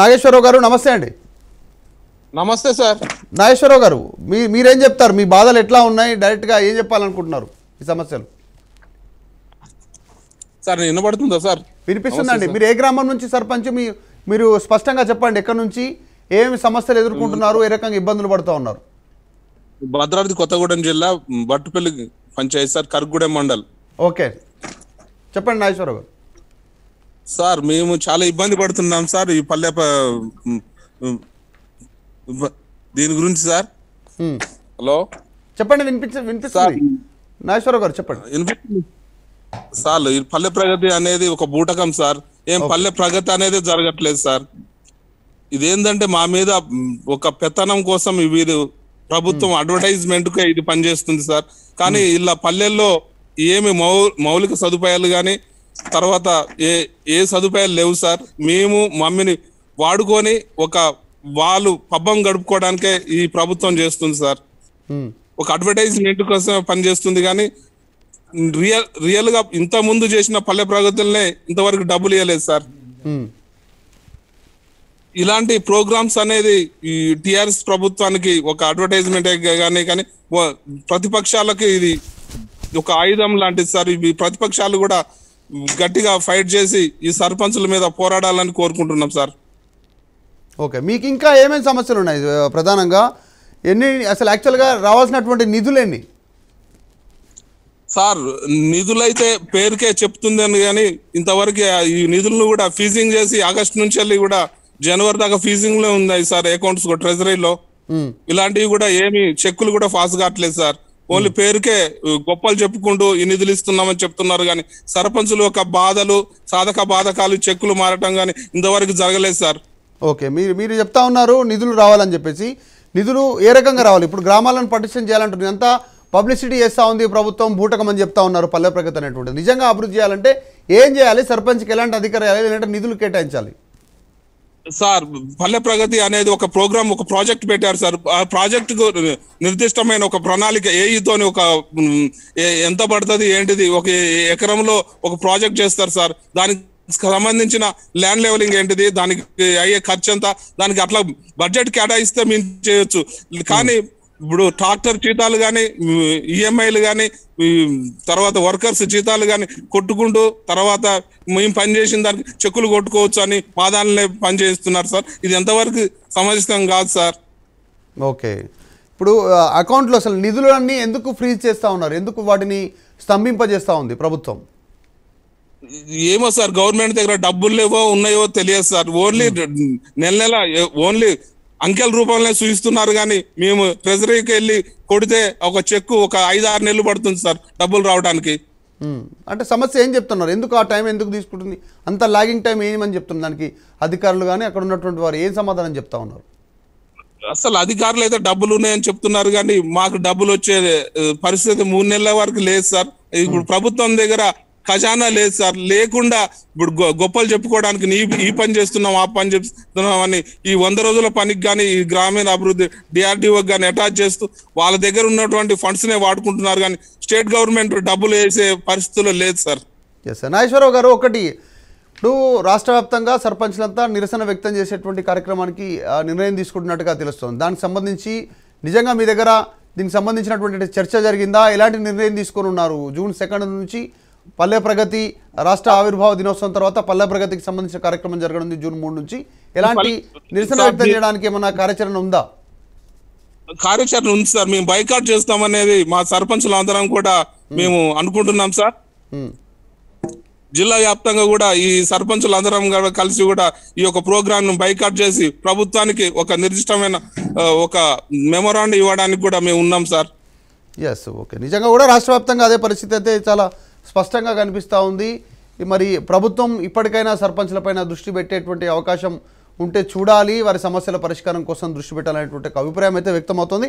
నాగేశ్వరరావు గారు నమస్తే అండి నమస్తే సార్ నాగేశ్వరరావు గారు మీ మీరేం చెప్తారు మీ బాధలు ఎట్లా ఉన్నాయి డైరెక్ట్గా ఏం చెప్పాలనుకుంటున్నారు ఈ సమస్యలు సార్ వినపడుతుందా సార్ వినిపిస్తుందండి మీరు ఏ గ్రామం నుంచి సర్పంచ్ మీ మీరు స్పష్టంగా చెప్పండి ఎక్కడి నుంచి ఏమి సమస్యలు ఎదుర్కొంటున్నారు ఏ రకంగా ఇబ్బందులు పడుతూ ఉన్నారు భద్రాద్రి కొత్తగూడెం జిల్లా బట్టుపల్లి పంచాయతీ సార్ కర్గూడెం మండల్ ఓకే చెప్పండి నాగేశ్వరరావు గారు సార్ మేము చాలా ఇబ్బంది పడుతున్నాం సార్ ఈ పల్లె దీని గురించి సార్ హలో చెప్పండి వినిపించ వినిపిస్తుంది నాగేశ్వర గారు చెప్పండి వినిపిస్తుంది సార్ ఈ పల్లె ప్రగతి అనేది ఒక బూటకం సార్ ఏం పల్లె ప్రగతి అనేది జరగట్లేదు సార్ ఇదేంటంటే మా మీద ఒక పెత్తనం కోసం వీరు ప్రభుత్వం అడ్వర్టైజ్మెంట్ కు ఇది పనిచేస్తుంది సార్ కానీ ఇలా పల్లెల్లో ఏమి మౌలిక సదుపాయాలు కానీ తర్వాత ఏ ఏ సదుపాయాలు లేవు సార్ మేము మమ్మీని వాడుకొని ఒక వాళ్ళు పబ్బం గడుపుకోవడానికే ఈ ప్రభుత్వం చేస్తుంది సార్ ఒక అడ్వర్టైజ్మెంట్ కోసం పనిచేస్తుంది కానీ రియల్ రియల్ గా ఇంత ముందు చేసిన పల్లె ప్రగతులనే ఇంతవరకు డబ్బులు ఇవ్వలేదు సార్ ఇలాంటి ప్రోగ్రామ్స్ అనేది ఈ టిఆర్ఎస్ ప్రభుత్వానికి ఒక అడ్వర్టైజ్మెంట్ కానీ కానీ ప్రతిపక్షాలకి ఇది ఒక ఆయుధం లాంటిది సార్ ఈ ప్రతిపక్షాలు కూడా గట్టిగా ఫైట్ చేసి ఈ సర్పంచుల మీద పోరాడాలని కోరుకుంటున్నాం సార్ ఓకే మీకు ఇంకా ఏమేమి సమస్యలు ఉన్నాయి ప్రధానంగా ఎన్ని అసలు యాక్చువల్గా రావాల్సినటువంటి ఎన్ని సార్ నిధులైతే పేరుకే అని కానీ ఇంతవరకు ఈ నిధులను కూడా ఫీజింగ్ చేసి ఆగస్ట్ నుంచి వెళ్ళి కూడా జనవరి దాకా ఫీజింగ్ లో ఉన్నాయి సార్ అకౌంట్స్ ట్రెజరీలో ఇలాంటివి కూడా ఏమి చెక్కులు కూడా ఫాస్ట్ కావట్లేదు సార్ ఓన్లీ పేరుకే గొప్పలు చెప్పుకుంటూ ఈ నిధులు ఇస్తున్నామని చెప్తున్నారు కానీ సర్పంచుల యొక్క బాధలు సాధక బాధకాలు చెక్కులు మారటం కానీ ఇంతవరకు జరగలేదు సార్ ఓకే మీరు మీరు చెప్తా ఉన్నారు నిధులు రావాలని చెప్పేసి నిధులు ఏ రకంగా రావాలి ఇప్పుడు గ్రామాలను పటిష్టం చేయాలంటున్నారు ఎంత పబ్లిసిటీ చేస్తూ ఉంది ప్రభుత్వం బూటకం అని చెప్తా ఉన్నారు పల్లె ప్రగతి అనేటువంటి నిజంగా అభివృద్ధి చేయాలంటే ఏం చేయాలి సర్పంచ్కి ఎలాంటి అధికారాలు ఎలాంటి నిధులు కేటాయించాలి సార్ పల్లె ప్రగతి అనేది ఒక ప్రోగ్రామ్ ఒక ప్రాజెక్ట్ పెట్టారు సార్ ఆ ప్రాజెక్ట్ నిర్దిష్టమైన ఒక ప్రణాళిక ఏఈతోని ఒక ఎంత పడుతుంది ఏంటిది ఒక ఎకరంలో ఒక ప్రాజెక్ట్ చేస్తారు సార్ దానికి సంబంధించిన ల్యాండ్ లెవెలింగ్ ఏంటిది దానికి అయ్యే ఖర్చు ఎంత దానికి అట్లా బడ్జెట్ కేటాయిస్తే మేము చేయొచ్చు కానీ ఇప్పుడు ట్రాక్టర్ జీతాలు కానీ ఈఎంఐలు e కానీ తర్వాత వర్కర్స్ జీతాలు కానీ కొట్టుకుంటూ తర్వాత మేము పనిచేసిన దానికి చెక్కులు కొట్టుకోవచ్చు అని పాదాలనే పనిచేస్తున్నారు సార్ ఇది ఎంతవరకు సమంజసం కాదు సార్ ఓకే ఇప్పుడు అకౌంట్లో అసలు నిధులన్నీ ఎందుకు ఫ్రీజ్ చేస్తూ ఉన్నారు ఎందుకు వాటిని స్తంభింపజేస్తూ ఉంది ప్రభుత్వం ఏమో సార్ గవర్నమెంట్ దగ్గర డబ్బులు లేవో ఉన్నాయో తెలియదు సార్ ఓన్లీ నెల నెల ఓన్లీ అంకెల రూపంలో చూపిస్తున్నారు కానీ మేము ట్రెజరీకి వెళ్ళి కొడితే ఒక చెక్కు ఒక ఐదు ఆరు నెలలు పడుతుంది సార్ డబ్బులు రావడానికి అంటే సమస్య ఏం చెప్తున్నారు ఎందుకు ఆ టైం ఎందుకు తీసుకుంటుంది అంత లాగింగ్ టైం ఏమని చెప్తున్నారు దానికి అధికారులు కానీ అక్కడ ఉన్నటువంటి వారు ఏం సమాధానం చెప్తా ఉన్నారు అసలు అధికారులు అయితే డబ్బులు ఉన్నాయని చెప్తున్నారు కానీ మాకు డబ్బులు వచ్చే పరిస్థితి మూడు నెలల వరకు లేదు సార్ ఇప్పుడు ప్రభుత్వం దగ్గర ఖజానా లేదు సార్ లేకుండా ఇప్పుడు గొప్పలు చెప్పుకోవడానికి నీ ఈ పని చేస్తున్నాం ఆ పని చేస్తున్నాం అని ఈ వంద రోజుల పనికి కానీ ఈ గ్రామీణ అభివృద్ధి డిఆర్డిఓకి కానీ అటాచ్ చేస్తూ వాళ్ళ దగ్గర ఉన్నటువంటి ఫండ్స్నే వాడుకుంటున్నారు కానీ స్టేట్ గవర్నమెంట్ డబ్బులు వేసే పరిస్థితుల్లో లేదు సార్ నాగేశ్వరరావు గారు ఒకటి ఇప్పుడు రాష్ట్ర వ్యాప్తంగా సర్పంచ్లంతా నిరసన వ్యక్తం చేసేటువంటి కార్యక్రమానికి నిర్ణయం తీసుకుంటున్నట్టుగా తెలుస్తుంది దానికి సంబంధించి నిజంగా మీ దగ్గర దీనికి సంబంధించినటువంటి చర్చ జరిగిందా ఎలాంటి నిర్ణయం తీసుకొని ఉన్నారు జూన్ సెకండ్ నుంచి పల్లె ప్రగతి రాష్ట్ర ఆవిర్భావ దినోత్సవం తర్వాత పల్లె ప్రగతికి సంబంధించిన కార్యక్రమం జరగనుంది జూన్ మూడు నుంచి ఎలాంటి నిరసన వ్యక్తం చేయడానికి ఏమన్నా కార్యాచరణ ఉందా కార్యాచరణ ఉంది సార్ మేము బైకాట్ చేస్తాం అనేది మా సర్పంచులు అందరం కూడా మేము అనుకుంటున్నాం సార్ జిల్లా వ్యాప్తంగా కూడా ఈ సర్పంచులు అందరం కలిసి కూడా ఈ యొక్క ప్రోగ్రామ్ ను బైకాట్ చేసి ప్రభుత్వానికి ఒక నిర్దిష్టమైన ఒక మెమోరాండం ఇవ్వడానికి కూడా మేము ఉన్నాం సార్ ఎస్ ఓకే నిజంగా కూడా రాష్ట్ర వ్యాప్తంగా అదే పరిస్థితి అయితే చాలా స్పష్టంగా కనిపిస్తూ ఉంది మరి ప్రభుత్వం ఇప్పటికైనా సర్పంచ్లపైన దృష్టి పెట్టేటువంటి అవకాశం ఉంటే చూడాలి వారి సమస్యల పరిష్కారం కోసం దృష్టి పెట్టాలనేటువంటి అభిప్రాయం అయితే వ్యక్తమవుతుంది